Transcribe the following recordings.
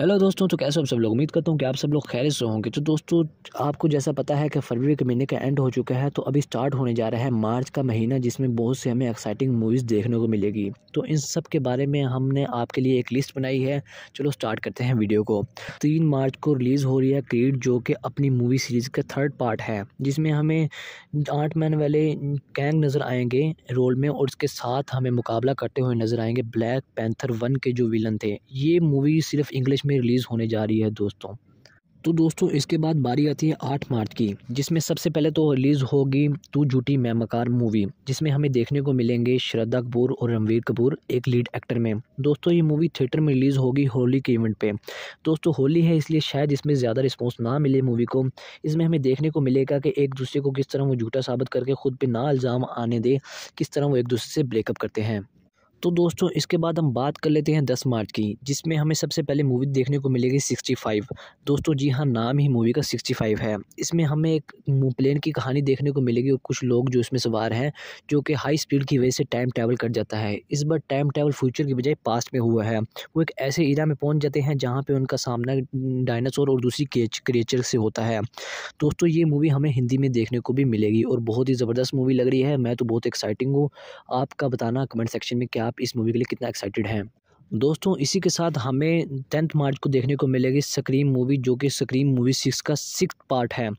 hello दोस्तों तो कैसे हो सब लोग उम्मीद करता हूँ कि आप सब लोग खैर से होंगे तो दोस्तों आपको जैसा पता है कि फरवरी के महीने का एंड हो चुका है तो अभी स्टार्ट होने जा रहा है मार्च का महीना जिसमें बहुत से हमें एक्साइटिंग मूवीज़ देखने को मिलेगी तो इन सब के बारे में हमने आपके लिए एक लिस्ट बनाई है चलो स्टार्ट करते हैं वीडियो को तीन मार्च को रिलीज़ हो रही है क्रीड जो कि अपनी मूवी सीरीज़ का थर्ड पार्ट है जिसमें हमें आठ मैन वाले कैंग नज़र आएंगे रोल में और उसके साथ हमें मुकाबला करते हुए नज़र आएंगे ब्लैक पैंथर वन के जो विलन थे ये मूवी सिर्फ इंग्लिश में रिलीज़ होने जा रही है दोस्तों तो दोस्तों इसके बाद बारी आती है आठ मार्च की जिसमें सबसे पहले तो रिलीज़ होगी तू झूठी मैं मकार मूवी जिसमें हमें देखने को मिलेंगे श्रद्धा कपूर और रणवीर कपूर एक लीड एक्टर में दोस्तों ये मूवी थिएटर में रिलीज़ होगी होली के इवेंट पे दोस्तों होली है इसलिए शायद इसमें ज़्यादा रिस्पॉन्स ना मिले मूवी को इसमें हमें देखने को मिलेगा कि एक दूसरे को किस तरह वो झूठा साबित करके ख़ुद पर ना इल्ज़ाम आने दे किस तरह वो एक दूसरे से ब्रेकअप करते हैं तो दोस्तों इसके बाद हम बात कर लेते हैं दस मार्च की जिसमें हमें सबसे पहले मूवी देखने को मिलेगी सिक्सटी फाइव दोस्तों जी हाँ नाम ही मूवी का सिक्सटी फाइव है इसमें हमें एक प्लेन की कहानी देखने को मिलेगी और कुछ लोग जो इसमें सवार हैं जो कि हाई स्पीड की वजह से टाइम ट्रैवल कर जाता है इस बार टाइम ट्रैवल फ्यूचर की बजाय पास्ट में हुआ है वो एक ऐसे एरिया में पहुँच जाते हैं जहाँ पर उनका सामना डायनासोर और दूसरी क्रिएचर से होता है दोस्तों ये मूवी हमें हिंदी में देखने को भी मिलेगी और बहुत ही ज़बरदस्त मूवी लग रही है मैं तो बहुत एक्साइटिंग हूँ आपका बताना कमेंट सेक्शन में क्या आप इस मूवी के लिए कितना एक्साइटेड हैं दोस्तों इसी के साथ हमें टेंथ मार्च को देखने को मिलेगी स्क्रीम मूवी जो कि स्क्रीम मूवी सिक्स का सिक्स पार्ट है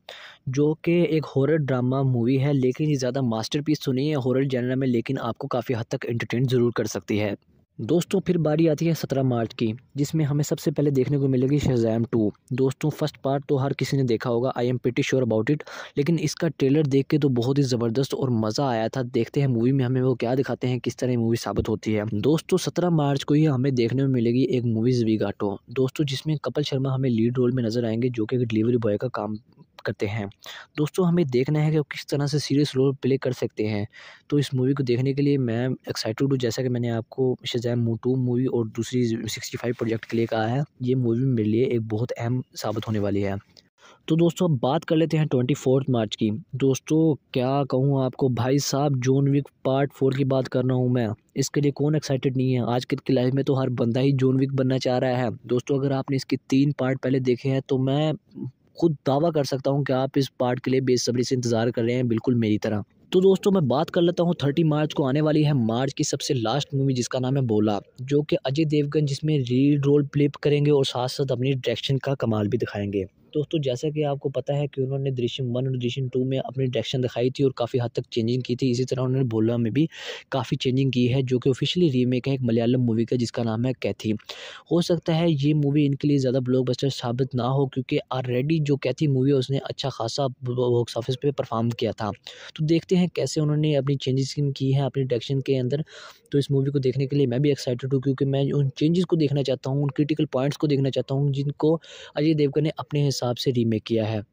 जो कि एक हॉरर ड्रामा मूवी है लेकिन ये ज़्यादा मास्टरपीस तो नहीं है हॉरर जनरा में लेकिन आपको काफ़ी हद तक एंटरटेन ज़रूर कर सकती है दोस्तों फिर बारी आती है सत्रह मार्च की जिसमें हमें सबसे पहले देखने को मिलेगी शहजैम टू दोस्तों फर्स्ट पार्ट तो हर किसी ने देखा होगा I am pretty sure about it लेकिन इसका ट्रेलर देख के तो बहुत ही ज़बरदस्त और मज़ा आया था देखते हैं मूवी में हमें वो क्या दिखाते हैं किस तरह मूवी साबित होती है दोस्तों सत्रह मार्च को ही हमें देखने में मिलेगी एक मूवी जवीगाटो दोस्तों जिसमें कपिल शर्मा हमें लीड रोल में नज़र आएंगे जो कि डिलीवरी बॉय का काम करते हैं दोस्तों हमें देखना है कि वो किस तरह से सीरियस रोल प्ले कर सकते हैं तो इस मूवी को देखने के लिए मैं एक्साइटेड हूँ जैसा कि मैंने आपको शजैम मोटू मूवी और दूसरी सिक्सटी फाइव प्रोजेक्ट के लिए कहा है ये मूवी मेरे लिए एक बहुत अहम साबित होने वाली है तो दोस्तों अब बात कर लेते हैं ट्वेंटी फोर्थ मार्च की दोस्तों क्या कहूँ आपको भाई साहब जोन विक पार्ट फोर की बात कर रहा हूँ मैं इसके लिए कौन एक्साइटेड नहीं है आज की लाइफ में तो हर बंदा ही जोन विक बनना चाह रहा है दोस्तों अगर आपने इसके तीन पार्ट पहले देखे हैं तो मैं खुद दावा कर सकता हूँ कि आप इस पार्ट के लिए बेसब्री से इंतज़ार कर रहे हैं बिल्कुल मेरी तरह तो दोस्तों मैं बात कर लेता हूँ थर्टी मार्च को आने वाली है मार्च की सबसे लास्ट मूवी जिसका नाम है बोला जो कि अजय देवगन जिसमें रीड रोल प्ले करेंगे और साथ साथ अपनी डायरेक्शन का कमाल भी दिखाएंगे दोस्तों जैसा कि आपको पता है कि उन्होंने दृश्यम वन और दृश्यम टू में अपनी डायरेक्शन दिखाई थी और काफ़ी हद तक चेंजिंग की थी इसी तरह उन्होंने भोला में भी काफ़ी चेंजिंग की है जो कि ऑफिशियली रीमेक है एक मलयालम मूवी का जिसका नाम है कैथी हो सकता है ये मूवी इनके लिए ज़्यादा ब्लॉकबस्टर साबित ना हो क्योंकि ऑलरेडी जो कैथी मूवी है उसने अच्छा खासा बॉक्स ऑफिस पर परफॉर्म किया था तो देखते हैं कैसे उन्होंने अपनी चेंजेस की हैं अपनी डायरेक्शन के अंदर तो इस मूवी को देखने के लिए मैं भी एक्साइटेड हूँ क्योंकि मैं उन चेंजेस को देखना चाहता हूँ उन क्रिटिकल पॉइंट्स को देखना चाहता हूँ जिनको अजय देवगन ने अपने हिसाब हिसाब से रीमेक किया है